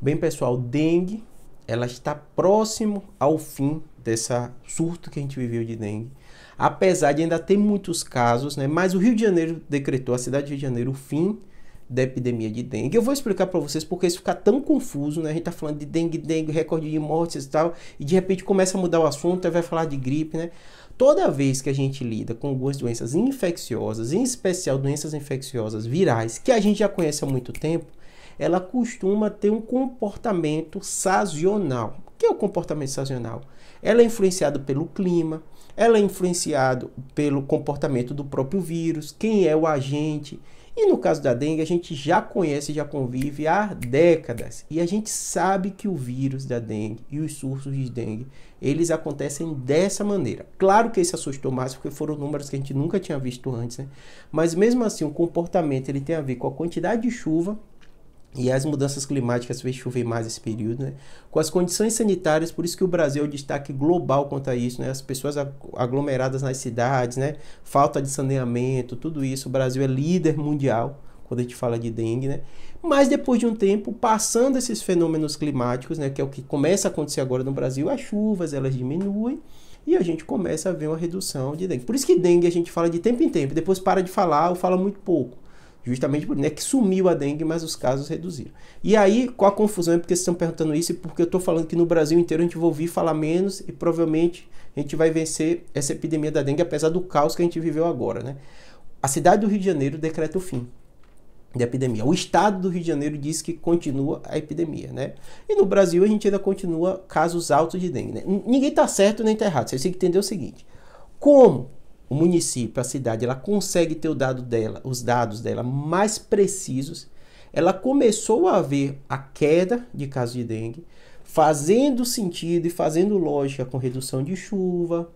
Bem, pessoal, dengue, ela está próximo ao fim dessa surto que a gente viveu de dengue. Apesar de ainda ter muitos casos, né? Mas o Rio de Janeiro decretou, a cidade de Rio de Janeiro, o fim da epidemia de dengue. Eu vou explicar para vocês porque isso fica tão confuso, né? A gente tá falando de dengue, dengue, recorde de mortes e tal, e de repente começa a mudar o assunto, aí vai falar de gripe, né? Toda vez que a gente lida com algumas doenças infecciosas, em especial doenças infecciosas virais, que a gente já conhece há muito tempo, ela costuma ter um comportamento sazonal. O que é o comportamento sazonal? Ela é influenciada pelo clima, ela é influenciada pelo comportamento do próprio vírus, quem é o agente. E no caso da dengue, a gente já conhece, já convive há décadas. E a gente sabe que o vírus da dengue e os surtos de dengue, eles acontecem dessa maneira. Claro que esse assustou mais, porque foram números que a gente nunca tinha visto antes, né? Mas mesmo assim, o comportamento ele tem a ver com a quantidade de chuva e as mudanças climáticas fez chover mais esse período, né? com as condições sanitárias, por isso que o Brasil é o destaque global quanto a isso, né? as pessoas aglomeradas nas cidades, né? falta de saneamento, tudo isso, o Brasil é líder mundial quando a gente fala de dengue, né? Mas depois de um tempo, passando esses fenômenos climáticos, né, que é o que começa a acontecer agora no Brasil, as chuvas elas diminuem e a gente começa a ver uma redução de dengue. Por isso que dengue a gente fala de tempo em tempo, depois para de falar ou fala muito pouco. Justamente por é que sumiu a dengue, mas os casos reduziram. E aí, qual a confusão? É porque vocês estão perguntando isso e porque eu estou falando que no Brasil inteiro a gente vai ouvir falar menos e provavelmente a gente vai vencer essa epidemia da dengue, apesar do caos que a gente viveu agora, né? A cidade do Rio de Janeiro decreta o fim da epidemia. O estado do Rio de Janeiro diz que continua a epidemia, né? E no Brasil a gente ainda continua casos altos de dengue, né? Ninguém está certo nem está errado. Vocês têm que entender o seguinte. Como o município, a cidade, ela consegue ter o dado dela, os dados dela mais precisos, ela começou a ver a queda de casos de dengue, fazendo sentido e fazendo lógica com redução de chuva,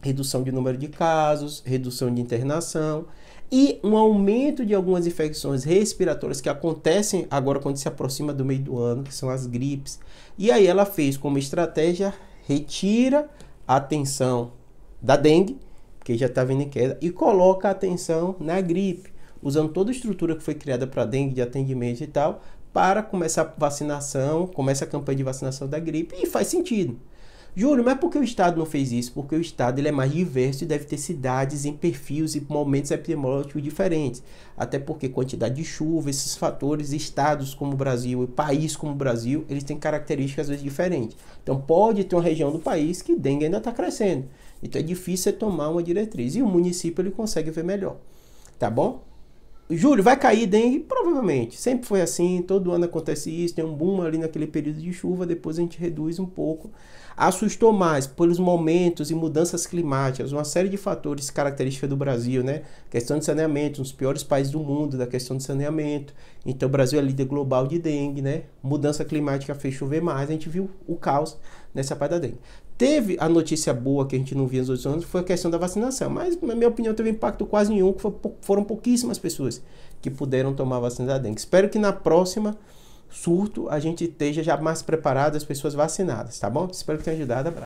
redução de número de casos, redução de internação e um aumento de algumas infecções respiratórias que acontecem agora quando se aproxima do meio do ano, que são as gripes. E aí ela fez como estratégia retira a atenção da dengue que já está vindo em queda, e coloca a atenção na gripe, usando toda a estrutura que foi criada para dengue, de atendimento e tal, para começar a vacinação, começa a campanha de vacinação da gripe, e faz sentido. Júlio, mas por que o Estado não fez isso? Porque o Estado ele é mais diverso e deve ter cidades em perfis e momentos epidemiológicos diferentes. Até porque quantidade de chuva, esses fatores, estados como o Brasil e país como o Brasil, eles têm características às vezes diferentes. Então pode ter uma região do país que dengue ainda está crescendo. Então é difícil você tomar uma diretriz. E o município ele consegue ver melhor. Tá bom? Julho vai cair dengue? Provavelmente. Sempre foi assim, todo ano acontece isso, tem um boom ali naquele período de chuva, depois a gente reduz um pouco. Assustou mais pelos momentos e mudanças climáticas, uma série de fatores características do Brasil, né? Questão de saneamento, um dos piores países do mundo da questão de saneamento. Então o Brasil é líder global de dengue, né? Mudança climática fez chover mais, a gente viu o caos nessa parada aí. Teve a notícia boa que a gente não via nos outros anos, foi a questão da vacinação. Mas, na minha opinião, teve impacto quase nenhum, que foram pouquíssimas pessoas que puderam tomar a vacina da dengue. Espero que na próxima surto a gente esteja já mais preparado, as pessoas vacinadas, tá bom? Espero que tenha ajudado. Abraço.